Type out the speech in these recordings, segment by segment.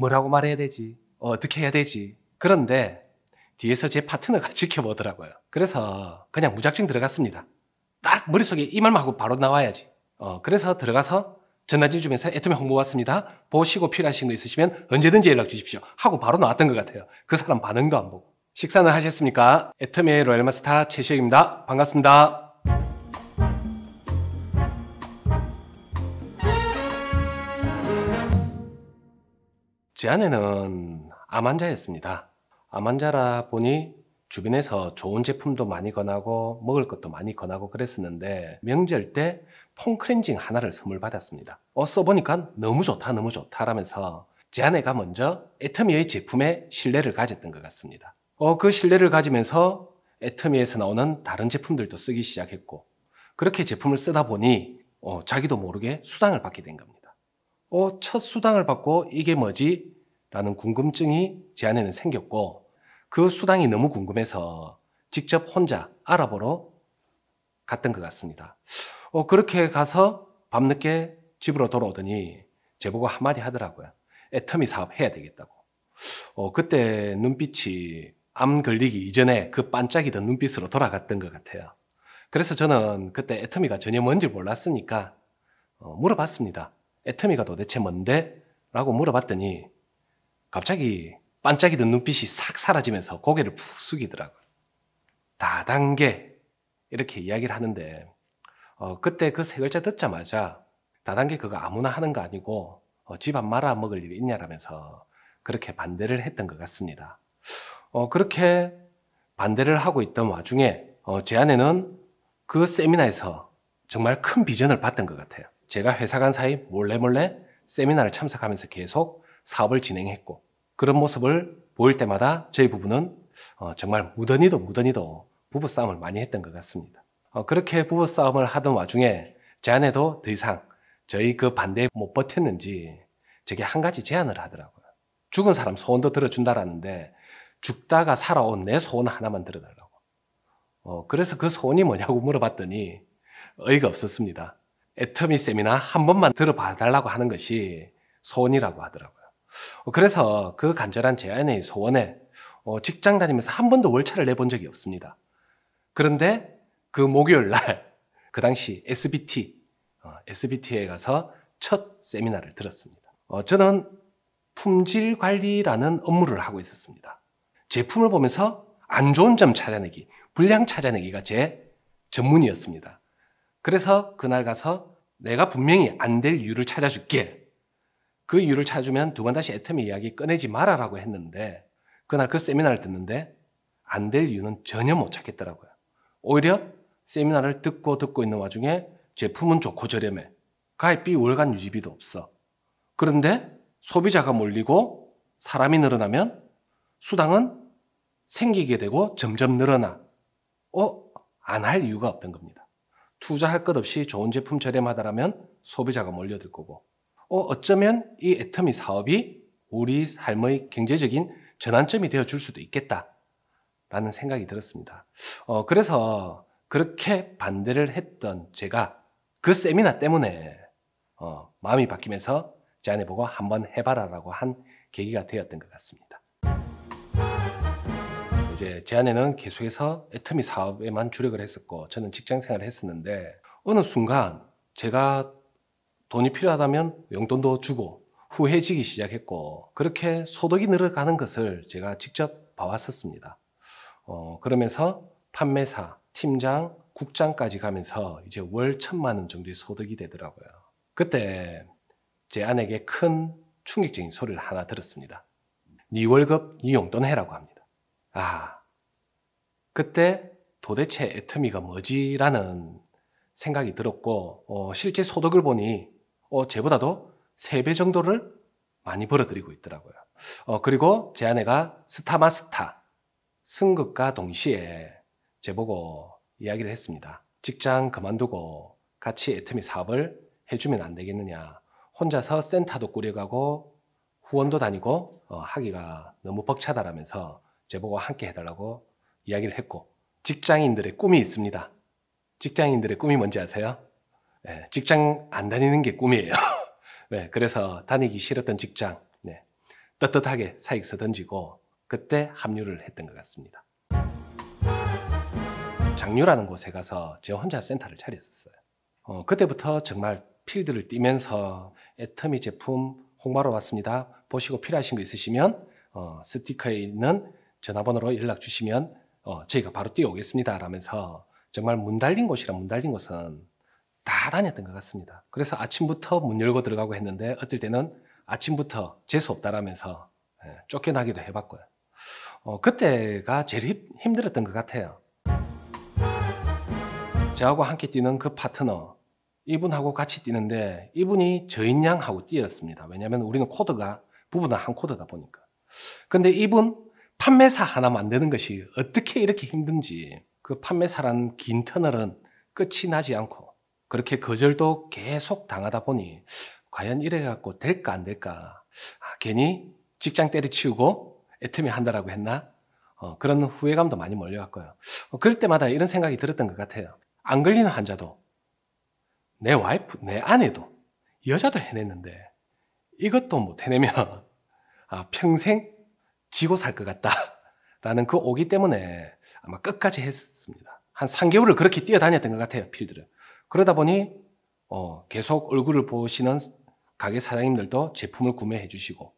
뭐라고 말해야 되지? 어떻게 해야 되지? 그런데 뒤에서 제 파트너가 지켜보더라고요. 그래서 그냥 무작정 들어갔습니다. 딱 머릿속에 이 말만 하고 바로 나와야지. 어, 그래서 들어가서 전화지 주면서 애터미 홍보 왔습니다. 보시고 필요하신 거 있으시면 언제든지 연락 주십시오. 하고 바로 나왔던 것 같아요. 그 사람 반응도 안 보고. 식사는 하셨습니까? 애터미의 로얄마스타 최시혁입니다. 반갑습니다. 제 아내는 암 환자였습니다. 암 환자라 보니 주변에서 좋은 제품도 많이 권하고 먹을 것도 많이 권하고 그랬었는데 명절 때 폼크렌징 하나를 선물 받았습니다. 어 써보니까 너무 좋다 너무 좋다라면서 제 아내가 먼저 애터미의 제품에 신뢰를 가졌던 것 같습니다. 어그 신뢰를 가지면서 애터미에서 나오는 다른 제품들도 쓰기 시작했고 그렇게 제품을 쓰다 보니 어, 자기도 모르게 수당을 받게 된 겁니다. 어, 첫 수당을 받고 이게 뭐지? 라는 궁금증이 제 안에는 생겼고 그 수당이 너무 궁금해서 직접 혼자 알아보러 갔던 것 같습니다. 어, 그렇게 가서 밤늦게 집으로 돌아오더니 제보고 한마디 하더라고요. 애터미 사업 해야 되겠다고. 어, 그때 눈빛이 암 걸리기 이전에 그 반짝이던 눈빛으로 돌아갔던 것 같아요. 그래서 저는 그때 애터미가 전혀 뭔지 몰랐으니까 어, 물어봤습니다. 애터미가 도대체 뭔데? 라고 물어봤더니 갑자기 반짝이던 눈빛이 싹 사라지면서 고개를 푹 숙이더라고요. 다단계 이렇게 이야기를 하는데 어, 그때 그 세 글자 듣자마자 다단계 그거 아무나 하는 거 아니고 어, 집안 말아 먹을 일이 있냐라면서 그렇게 반대를 했던 것 같습니다. 어, 그렇게 반대를 하고 있던 와중에 어, 제 아내는 그 세미나에서 정말 큰 비전을 봤던 것 같아요. 제가 회사 간 사이 몰래 몰래 세미나를 참석하면서 계속 사업을 진행했고 그런 모습을 보일 때마다 저희 부부는 어, 정말 무던히도 무던히도 부부싸움을 많이 했던 것 같습니다. 어, 그렇게 부부싸움을 하던 와중에 제 아내도 더 이상 저희 그 반대에 못 버텼는지 저게한 가지 제안을 하더라고요. 죽은 사람 소원도 들어준다라는데 죽다가 살아온 내 소원 하나만 들어달라고. 어, 그래서 그 소원이 뭐냐고 물어봤더니 어이가 없었습니다. 애터미 쌤이나 한 번만 들어봐달라고 하는 것이 소원이라고 하더라고요. 어, 그래서 그 간절한 제 아내의 소원에 어, 직장 다니면서 한 번도 월차를 내본 적이 없습니다. 그런데 그 목요일 날, 그 당시 SBT, 어, SBT에 가서 첫 세미나를 들었습니다. 저는 품질 관리라는 업무를 하고 있었습니다. 제품을 보면서 안 좋은 점 찾아내기, 불량 찾아내기가 제 전문이었습니다. 그래서 그날 가서 내가 분명히 안 될 이유를 찾아줄게. 그 이유를 찾으면 두 번 다시 애터미 이야기 꺼내지 마라라고 했는데 그날 그 세미나를 듣는데 안 될 이유는 전혀 못 찾겠더라고요. 오히려 세미나를 듣고 듣고 있는 와중에 제품은 좋고 저렴해. 가입비 월간 유지비도 없어. 그런데 소비자가 몰리고 사람이 늘어나면 수당은 생기게 되고 점점 늘어나. 어? 안 할 이유가 없던 겁니다. 투자할 것 없이 좋은 제품 저렴하다라면 소비자가 몰려들 거고 어, 어쩌면 이 애터미 사업이 우리 삶의 경제적인 전환점이 되어 줄 수도 있겠다라는 생각이 들었습니다. 어, 그래서 그렇게 반대를 했던 제가 그 세미나 때문에 어, 마음이 바뀌면서 제 아내보고 한번 해봐라라고 한 계기가 되었던 것 같습니다. 이제 제 아내는 계속해서 애터미 사업에만 주력을 했었고 저는 직장 생활을 했었는데 어느 순간 제가 돈이 필요하다면 용돈도 주고 후해지기 시작했고 그렇게 소득이 늘어가는 것을 제가 직접 봐왔었습니다. 어, 그러면서 판매사, 팀장, 국장까지 가면서 이제 월 천만 원 정도의 소득이 되더라고요. 그때 제 아내에게 큰 충격적인 소리를 하나 들었습니다. 네 월급, 네 용돈 해라고 합니다. 아, 그때 도대체 애터미가 뭐지라는 생각이 들었고 어, 실제 소득을 보니 어, 쟤보다도 3배 정도를 많이 벌어들이고 있더라고요. 어, 그리고 제 아내가 스타마스타 승급과 동시에 제보고 이야기를 했습니다. 직장 그만두고 같이 애터미 사업을 해주면 안 되겠느냐. 혼자서 센터도 꾸려가고 후원도 다니고 어, 하기가 너무 벅차다라면서 제보고 함께 해달라고 이야기를 했고 직장인들의 꿈이 있습니다. 직장인들의 꿈이 뭔지 아세요? 네, 직장 안 다니는 게 꿈이에요. 네, 그래서 다니기 싫었던 직장 네, 떳떳하게 사익서 던지고 그때 합류를 했던 것 같습니다. 장류라는 곳에 가서 저 혼자 센터를 차렸었어요. 어, 그때부터 정말 필드를 뛰면서 애터미 제품 홍보하러 왔습니다. 보시고 필요하신 거 있으시면 어, 스티커에 있는 전화번호로 연락 주시면 어, 저희가 바로 뛰어오겠습니다. 라면서 정말 문 달린 곳이라 문 달린 곳은 다 다녔던 것 같습니다. 그래서 아침부터 문 열고 들어가고 했는데 어쩔 때는 아침부터 재수 없다라면서 예, 쫓겨나기도 해봤고요. 어, 그때가 제일 힘들었던 것 같아요. 저하고 함께 뛰는 그 파트너 이분하고 같이 뛰는데 이분이 저인양하고 뛰었습니다. 왜냐하면 우리는 코드가 부부는 한 코드다 보니까. 근데 이분 판매사 하나 만드는 것이 어떻게 이렇게 힘든지 그 판매사란 긴 터널은 끝이 나지 않고 그렇게 거절도 계속 당하다 보니 과연 이래 갖고 될까 안 될까? 아, 괜히 직장 때려치우고 애틈에 한다라고 했나? 어, 그런 후회감도 많이 몰려왔고요. 어, 그럴 때마다 이런 생각이 들었던 것 같아요. 안 걸리는 환자도 내 와이프, 내 아내도 여자도 해냈는데 이것도 못 해내면 아, 평생 지고 살 것 같다. 라는 그 오기 때문에 아마 끝까지 했습니다. 한 3개월을 그렇게 뛰어다녔던 것 같아요, 필드를. 그러다 보니 어, 계속 얼굴을 보시는 가게 사장님들도 제품을 구매해 주시고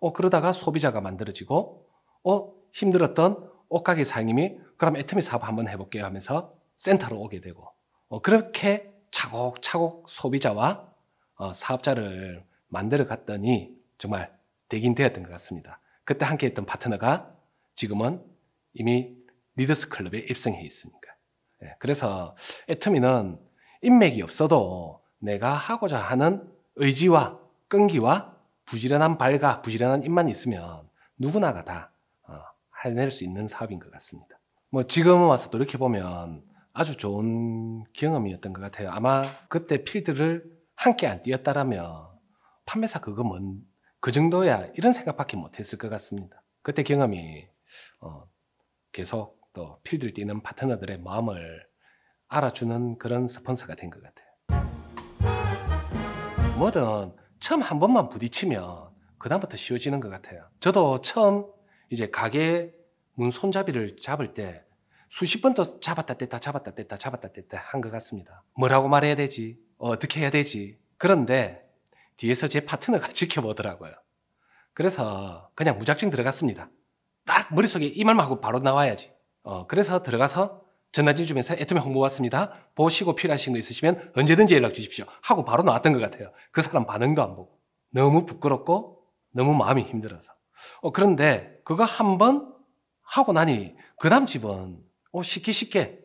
어, 그러다가 소비자가 만들어지고 어, 힘들었던 옷가게 사장님이 그럼 애터미 사업 한번 해볼게요 하면서 센터로 오게 되고 어, 그렇게 차곡차곡 소비자와 어, 사업자를 만들어 갔더니 정말 되긴 되었던 것 같습니다. 그때 함께 했던 파트너가 지금은 이미 리더스 클럽에 입성해 있습니다 예, 그래서 애터미는 인맥이 없어도 내가 하고자 하는 의지와 끈기와 부지런한 발과 부지런한 입만 있으면 누구나가 다 어, 해낼 수 있는 사업인 것 같습니다. 뭐 지금 와서 돌이켜 보면 아주 좋은 경험이었던 것 같아요. 아마 그때 필드를 함께 안 뛰었다라면 판매사 그거 뭔 그 정도야 이런 생각밖에 못했을 것 같습니다. 그때 경험이 어, 계속 또 필드를 뛰는 파트너들의 마음을 알아주는 그런 스폰서가 된 것 같아요. 뭐든 처음 한 번만 부딪히면 그다음부터 쉬워지는 것 같아요. 저도 처음 이제 가게 문 손잡이를 잡을 때 수십 번또 잡았다 뗐다 잡았다 뗐다 잡았다 뗐다 한 것 같습니다. 뭐라고 말해야 되지? 어떻게 해야 되지? 그런데 뒤에서 제 파트너가 지켜보더라고요. 그래서 그냥 무작정 들어갔습니다. 딱 머릿속에 이 말만 하고 바로 나와야지. 어, 그래서 들어가서 전단지 주변에서 애터미 홍보 왔습니다. 보시고 필요하신 거 있으시면 언제든지 연락 주십시오. 하고 바로 나왔던 것 같아요. 그 사람 반응도 안 보고. 너무 부끄럽고 너무 마음이 힘들어서. 어, 그런데 그거 한 번 하고 나니 그 다음 집은 어, 쉽게 쉽게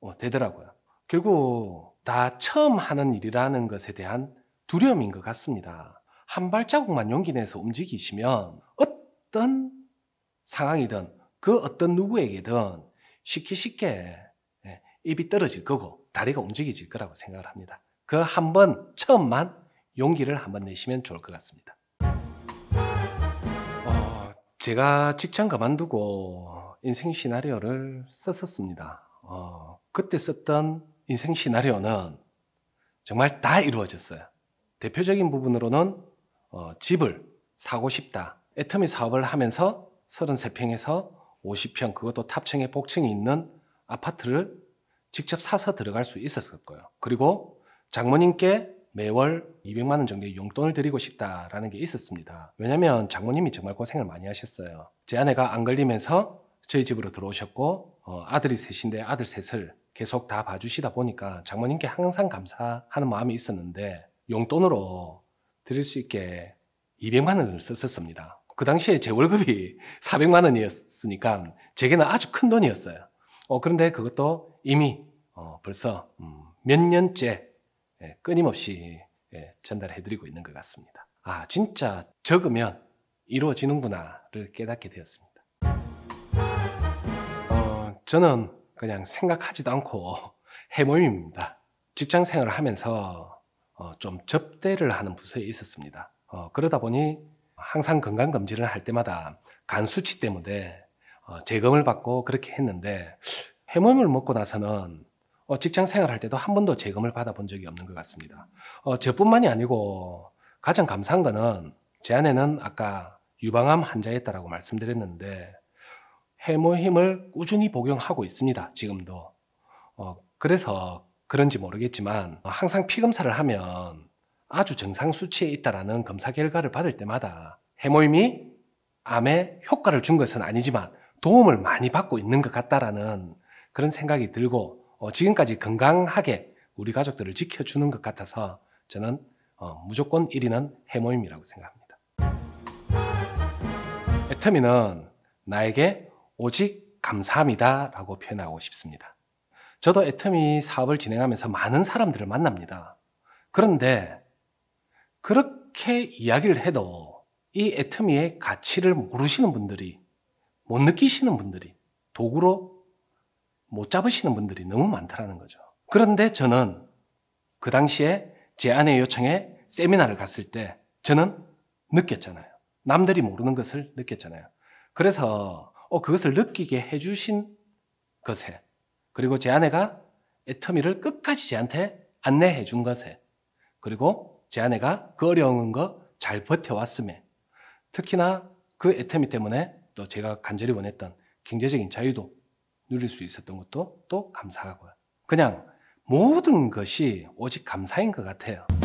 어, 되더라고요. 결국 다 처음 하는 일이라는 것에 대한 두려움인 것 같습니다. 한 발자국만 용기 내서 움직이시면 어떤 상황이든 그 어떤 누구에게든 쉽게 쉽게 예, 입이 떨어질 거고 다리가 움직여질 거라고 생각을 합니다. 그 한 번 처음만 용기를 한 번 내시면 좋을 것 같습니다. 어, 제가 직장 그만두고 인생 시나리오를 썼었습니다. 어, 그때 썼던 인생 시나리오는 정말 다 이루어졌어요. 대표적인 부분으로는 어, 집을 사고 싶다. 애터미 사업을 하면서 33평에서 50평 그것도 탑층에 복층이 있는 아파트를 직접 사서 들어갈 수 있었을 거예요. 그리고 장모님께 매월 200만 원 정도의 용돈을 드리고 싶다라는 게 있었습니다. 왜냐면 하 장모님이 정말 고생을 많이 하셨어요. 제 아내가 안 걸리면서 저희 집으로 들어오셨고 어, 아들이 셋인데 아들 셋을 계속 다 봐주시다 보니까 장모님께 항상 감사하는 마음이 있었는데 용돈으로 드릴 수 있게 200만 원을 썼었습니다. 그 당시에 제 월급이 400만 원이었으니까 제게는 아주 큰 돈이었어요. 어, 그런데 그것도 이미 어, 벌써 음, 몇 년째 예, 끊임없이 예, 전달해드리고 있는 것 같습니다. 아, 진짜 적으면 이루어지는구나를 깨닫게 되었습니다. 어, 저는 그냥 생각하지도 않고 해모임입니다. 직장 생활을 하면서 어, 좀 접대를 하는 부서에 있었습니다. 어, 그러다 보니 항상 건강검진을 할 때마다 간 수치 때문에 어, 재검을 받고 그렇게 했는데 해물을 먹고 나서는 어, 직장 생활할 때도 한 번도 재검을 받아본 적이 없는 것 같습니다. 어, 저뿐만이 아니고 가장 감사한 거는 제 아내는 아까 유방암 환자였다라고 말씀드렸는데 해모힘을 꾸준히 복용하고 있습니다. 지금도. 그래서 그런지 모르겠지만 항상 피 검사를 하면 아주 정상 수치에 있다라는 검사 결과를 받을 때마다 해모임이 암에 효과를 준 것은 아니지만 도움을 많이 받고 있는 것 같다라는 그런 생각이 들고 어, 지금까지 건강하게 우리 가족들을 지켜주는 것 같아서 저는 어, 무조건 1위는 해모임이라고 생각합니다. 애터미는 나에게 오직 감사합니다 라고 표현하고 싶습니다. 저도 애터미 사업을 진행하면서 많은 사람들을 만납니다. 그런데 그렇게 이야기를 해도 이 애터미의 가치를 모르시는 분들이 못 느끼시는 분들이 도구로 못 잡으시는 분들이 너무 많다라는 거죠. 그런데 저는 그 당시에 제 아내 요청에 세미나를 갔을 때 저는 느꼈잖아요. 남들이 모르는 것을 느꼈잖아요. 그래서 어, 그것을 느끼게 해주신 것에 그리고 제 아내가 애터미를 끝까지 제한테 안내해 준 것에 그리고 제 아내가 그 어려운 거 잘 버텨왔음에 특히나 그 애태미 때문에 또 제가 간절히 원했던 경제적인 자유도 누릴 수 있었던 것도 또 감사하고요. 그냥 모든 것이 오직 감사인 것 같아요.